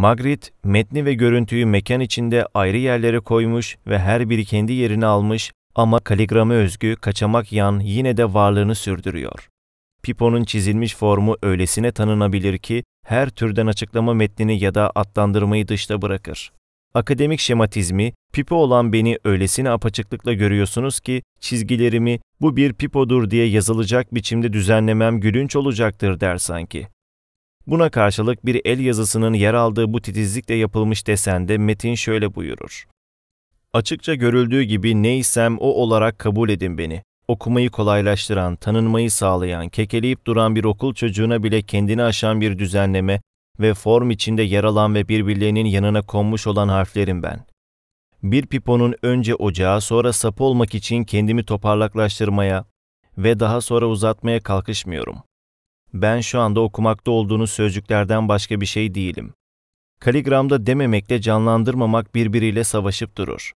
Magritte, metni ve görüntüyü mekan içinde ayrı yerlere koymuş ve her biri kendi yerini almış ama kaligrama özgü kaçamak yan yine de varlığını sürdürüyor. Pipo'nun çizilmiş formu öylesine tanınabilir ki her türden açıklama metnini ya da atlandırmayı dışta bırakır. Akademik şematizmi, pipo olan beni öylesine apaçıklıkla görüyorsunuz ki çizgilerimi bu bir pipodur diye yazılacak biçimde düzenlemem gülünç olacaktır der sanki. Buna karşılık bir el yazısının yer aldığı bu titizlikle yapılmış desende metin şöyle buyurur. Açıkça görüldüğü gibi neysem o olarak kabul edin beni. Okumayı kolaylaştıran, tanınmayı sağlayan, kekeleyip duran bir okul çocuğuna bile kendini aşan bir düzenleme ve form içinde yer alan ve birbirlerinin yanına konmuş olan harflerim ben. Bir piponun önce ocağı sonra sapı olmak için kendimi toparlaklaştırmaya ve daha sonra uzatmaya kalkışmıyorum ben şu anda okumakta olduğunuz sözcüklerden başka bir şey değilim. Kaligramda dememekle canlandırmamak birbiriyle savaşıp durur.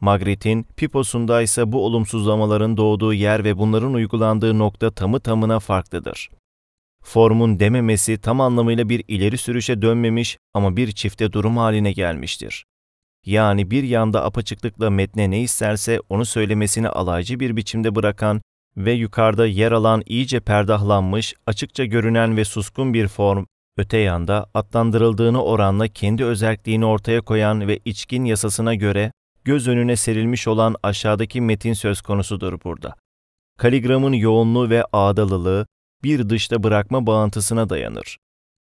Magritte'in piposunda ise bu olumsuzlamaların doğduğu yer ve bunların uygulandığı nokta tamı tamına farklıdır. Formun dememesi tam anlamıyla bir ileri sürüşe dönmemiş ama bir çifte durum haline gelmiştir. Yani bir yanda apaçıklıkla metne ne isterse onu söylemesini alaycı bir biçimde bırakan ve yukarıda yer alan iyice perdahlanmış, açıkça görünen ve suskun bir form, öte yanda adlandırıldığını oranla kendi özelliğini ortaya koyan ve içkin yasasına göre göz önüne serilmiş olan aşağıdaki metin söz konusudur burada. Kaligramın yoğunluğu ve ağdalılığı bir dışta bırakma bağıntısına dayanır.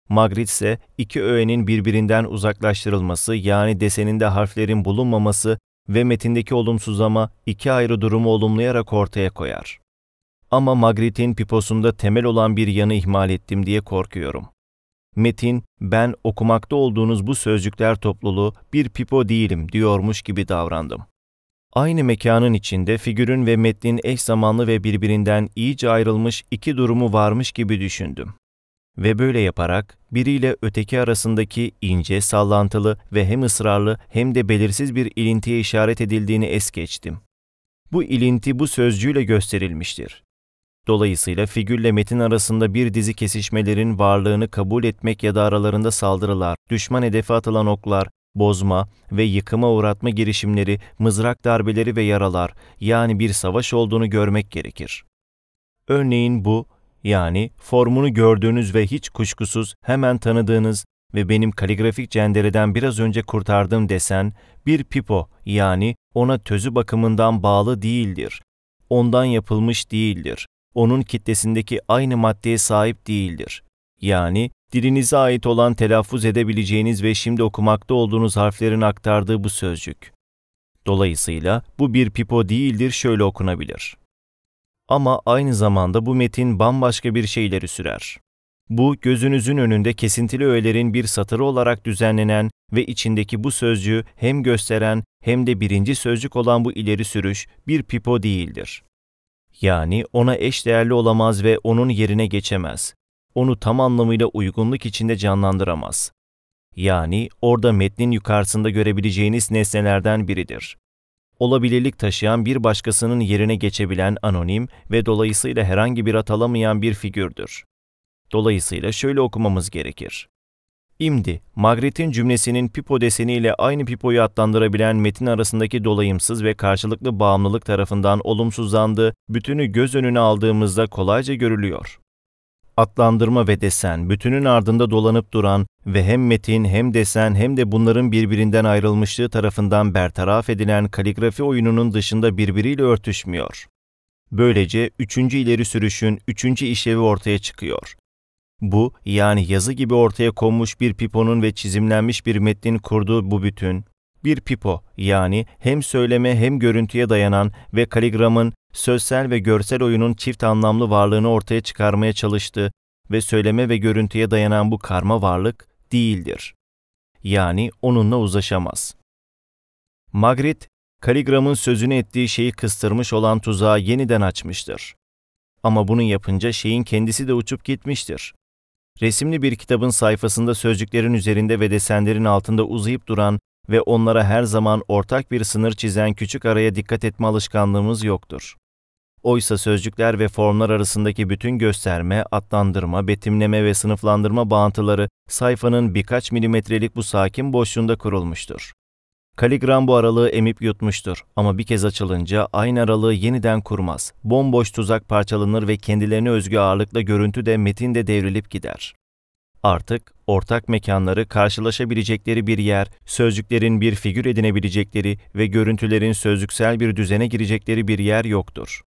Magritte ise iki öğenin birbirinden uzaklaştırılması yani deseninde harflerin bulunmaması ve metindeki olumsuzlama iki ayrı durumu olumlayarak ortaya koyar. Ama Magritte'in piposunda temel olan bir yanı ihmal ettim diye korkuyorum. Metin, ben okumakta olduğunuz bu sözcükler topluluğu bir pipo değilim diyormuş gibi davrandım. Aynı mekanın içinde figürün ve metnin eş zamanlı ve birbirinden iyice ayrılmış iki durumu varmış gibi düşündüm. Ve böyle yaparak biriyle öteki arasındaki ince, sallantılı ve hem ısrarlı hem de belirsiz bir ilintiye işaret edildiğini es geçtim. Bu ilinti bu sözcüğüyle gösterilmiştir. Dolayısıyla figürle metin arasında bir dizi kesişmelerin varlığını kabul etmek ya da aralarında saldırılar, düşman hedefe atılan oklar, bozma ve yıkıma uğratma girişimleri, mızrak darbeleri ve yaralar yani bir savaş olduğunu görmek gerekir. Örneğin bu yani formunu gördüğünüz ve hiç kuşkusuz hemen tanıdığınız ve benim kaligrafik cendereden biraz önce kurtardığım desen bir pipo yani ona tözü bakımından bağlı değildir. Ondan yapılmış değildir onun kitlesindeki aynı maddeye sahip değildir. Yani dilinize ait olan telaffuz edebileceğiniz ve şimdi okumakta olduğunuz harflerin aktardığı bu sözcük. Dolayısıyla bu bir pipo değildir şöyle okunabilir. Ama aynı zamanda bu metin bambaşka bir şeyleri sürer. Bu, gözünüzün önünde kesintili öğelerin bir satırı olarak düzenlenen ve içindeki bu sözcüğü hem gösteren hem de birinci sözcük olan bu ileri sürüş bir pipo değildir. Yani ona eş değerli olamaz ve onun yerine geçemez. Onu tam anlamıyla uygunluk içinde canlandıramaz. Yani orada metnin yukarısında görebileceğiniz nesnelerden biridir. Olabilirlik taşıyan bir başkasının yerine geçebilen anonim ve dolayısıyla herhangi bir at alamayan bir figürdür. Dolayısıyla şöyle okumamız gerekir. İmdi, Magritte cümlesinin pipo deseniyle aynı pipoyu adlandırabilen metin arasındaki dolayımsız ve karşılıklı bağımlılık tarafından olumsuzlandı, bütünü göz önüne aldığımızda kolayca görülüyor. Atlandırma ve desen, bütünün ardında dolanıp duran ve hem metin hem desen hem de bunların birbirinden ayrılmışlığı tarafından bertaraf edilen kaligrafi oyununun dışında birbiriyle örtüşmüyor. Böylece üçüncü ileri sürüşün üçüncü işlevi ortaya çıkıyor. Bu, yani yazı gibi ortaya konmuş bir piponun ve çizimlenmiş bir metnin kurduğu bu bütün, bir pipo yani hem söyleme hem görüntüye dayanan ve kaligramın sözsel ve görsel oyunun çift anlamlı varlığını ortaya çıkarmaya çalıştı ve söyleme ve görüntüye dayanan bu karma varlık değildir. Yani onunla uzlaşamaz. Magritte, kaligramın sözünü ettiği şeyi kıstırmış olan tuzağı yeniden açmıştır. Ama bunu yapınca şeyin kendisi de uçup gitmiştir. Resimli bir kitabın sayfasında sözcüklerin üzerinde ve desenlerin altında uzayıp duran ve onlara her zaman ortak bir sınır çizen küçük araya dikkat etme alışkanlığımız yoktur. Oysa sözcükler ve formlar arasındaki bütün gösterme, adlandırma, betimleme ve sınıflandırma bağıntıları sayfanın birkaç milimetrelik bu sakin boşluğunda kurulmuştur. Kaligram bu aralığı emip yutmuştur ama bir kez açılınca aynı aralığı yeniden kurmaz. Bomboş tuzak parçalanır ve kendilerine özgü ağırlıkla görüntü de metin de devrilip gider. Artık ortak mekanları karşılaşabilecekleri bir yer, sözcüklerin bir figür edinebilecekleri ve görüntülerin sözcüksel bir düzene girecekleri bir yer yoktur.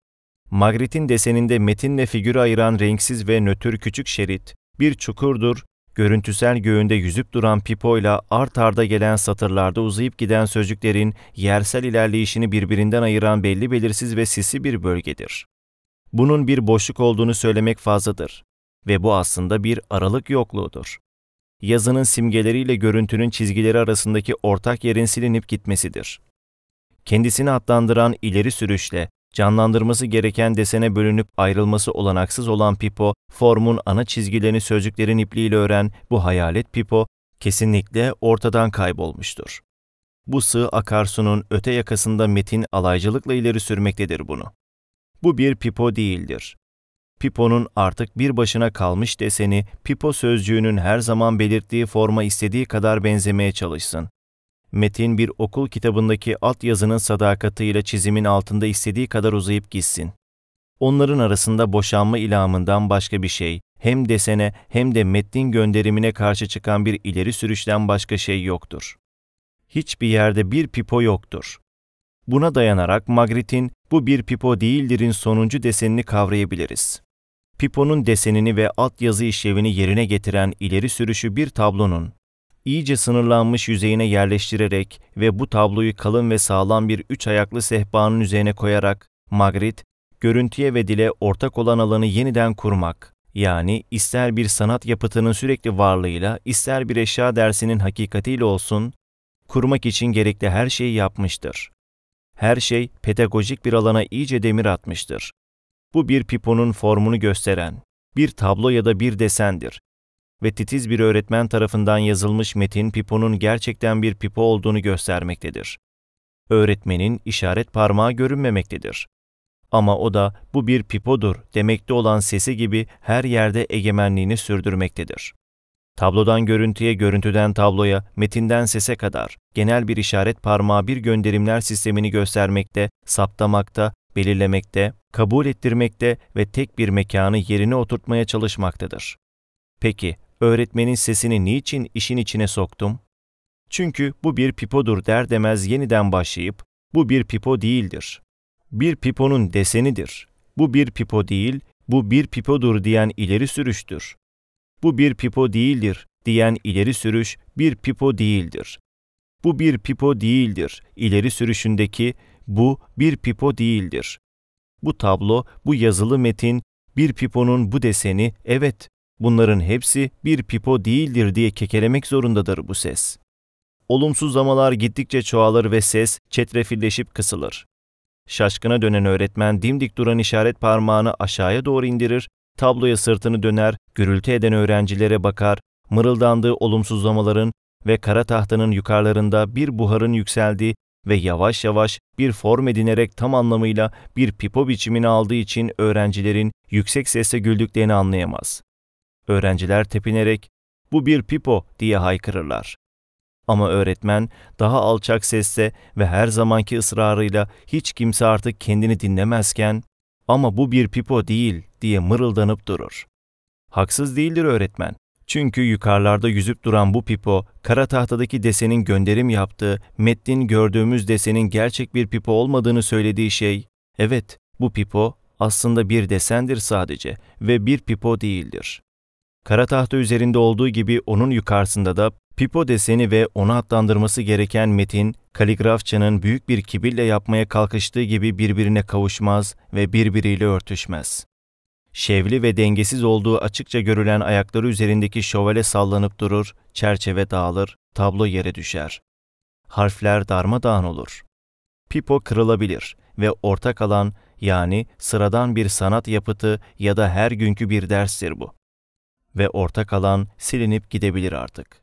Magritte'in deseninde metinle figürü ayıran renksiz ve nötr küçük şerit, bir çukurdur Görüntüsel göğünde yüzüp duran pipoyla ile art arda gelen satırlarda uzayıp giden sözcüklerin yersel ilerleyişini birbirinden ayıran belli belirsiz ve sisi bir bölgedir. Bunun bir boşluk olduğunu söylemek fazladır ve bu aslında bir aralık yokluğudur. Yazının simgeleriyle görüntünün çizgileri arasındaki ortak yerin silinip gitmesidir. Kendisini atlandıran ileri sürüşle Canlandırması gereken desene bölünüp ayrılması olanaksız olan Pipo, formun ana çizgilerini sözcüklerin ipliğiyle öğren bu hayalet Pipo, kesinlikle ortadan kaybolmuştur. Bu sığ akarsunun öte yakasında metin alaycılıkla ileri sürmektedir bunu. Bu bir pipo değildir. Pipo'nun artık bir başına kalmış deseni, pipo sözcüğünün her zaman belirttiği forma istediği kadar benzemeye çalışsın. Metin bir okul kitabındaki alt altyazının sadakatiyle çizimin altında istediği kadar uzayıp gitsin. Onların arasında boşanma ilhamından başka bir şey, hem desene hem de metnin gönderimine karşı çıkan bir ileri sürüşten başka şey yoktur. Hiçbir yerde bir pipo yoktur. Buna dayanarak Magritte'in bu bir pipo değildir'in sonuncu desenini kavrayabiliriz. Pipo'nun desenini ve alt yazı işlevini yerine getiren ileri sürüşü bir tablonun, iyice sınırlanmış yüzeyine yerleştirerek ve bu tabloyu kalın ve sağlam bir üç ayaklı sehpanın üzerine koyarak Magritte, görüntüye ve dile ortak olan alanı yeniden kurmak, yani ister bir sanat yapıtının sürekli varlığıyla, ister bir eşya dersinin hakikatiyle olsun, kurmak için gerekli her şeyi yapmıştır. Her şey pedagojik bir alana iyice demir atmıştır. Bu bir piponun formunu gösteren, bir tablo ya da bir desendir ve titiz bir öğretmen tarafından yazılmış metin Pipo'nun gerçekten bir Pipo olduğunu göstermektedir. Öğretmenin işaret parmağı görünmemektedir. Ama o da bu bir Pipo'dur demekte olan sesi gibi her yerde egemenliğini sürdürmektedir. Tablodan görüntüye, görüntüden tabloya, metinden sese kadar genel bir işaret parmağı bir gönderimler sistemini göstermekte, saptamakta, belirlemekte, kabul ettirmekte ve tek bir mekanı yerine oturtmaya çalışmaktadır. Peki öğretmenin sesini niçin işin içine soktum? Çünkü bu bir pipodur der demez yeniden başlayıp, bu bir pipo değildir. Bir piponun desenidir. Bu bir pipo değil, bu bir pipodur diyen ileri sürüştür. Bu bir pipo değildir diyen ileri sürüş bir pipo değildir. Bu bir pipo değildir. ileri sürüşündeki bu bir pipo değildir. Bu tablo, bu yazılı metin, bir piponun bu deseni, evet, Bunların hepsi bir pipo değildir diye kekelemek zorundadır bu ses. Olumsuz Olumsuzlamalar gittikçe çoğalır ve ses çetrefilleşip kısılır. Şaşkına dönen öğretmen dimdik duran işaret parmağını aşağıya doğru indirir, tabloya sırtını döner, gürültü eden öğrencilere bakar, mırıldandığı olumsuz olumsuzlamaların ve kara tahtanın yukarılarında bir buharın yükseldiği ve yavaş yavaş bir form edinerek tam anlamıyla bir pipo biçimini aldığı için öğrencilerin yüksek sesle güldüklerini anlayamaz. Öğrenciler tepinerek bu bir pipo diye haykırırlar. Ama öğretmen daha alçak sesle ve her zamanki ısrarıyla hiç kimse artık kendini dinlemezken ama bu bir pipo değil diye mırıldanıp durur. Haksız değildir öğretmen. Çünkü yukarılarda yüzüp duran bu pipo, kara tahtadaki desenin gönderim yaptığı, metnin gördüğümüz desenin gerçek bir pipo olmadığını söylediği şey, evet bu pipo aslında bir desendir sadece ve bir pipo değildir. Kara tahta üzerinde olduğu gibi onun yukarısında da Pipo deseni ve onu adlandırması gereken metin, kaligrafçının büyük bir kibirle yapmaya kalkıştığı gibi birbirine kavuşmaz ve birbiriyle örtüşmez. Şevli ve dengesiz olduğu açıkça görülen ayakları üzerindeki şövale sallanıp durur, çerçeve dağılır, tablo yere düşer. Harfler darmadağın olur. Pipo kırılabilir ve ortak alan yani sıradan bir sanat yapıtı ya da her günkü bir derstir bu ve ortak alan silinip gidebilir artık.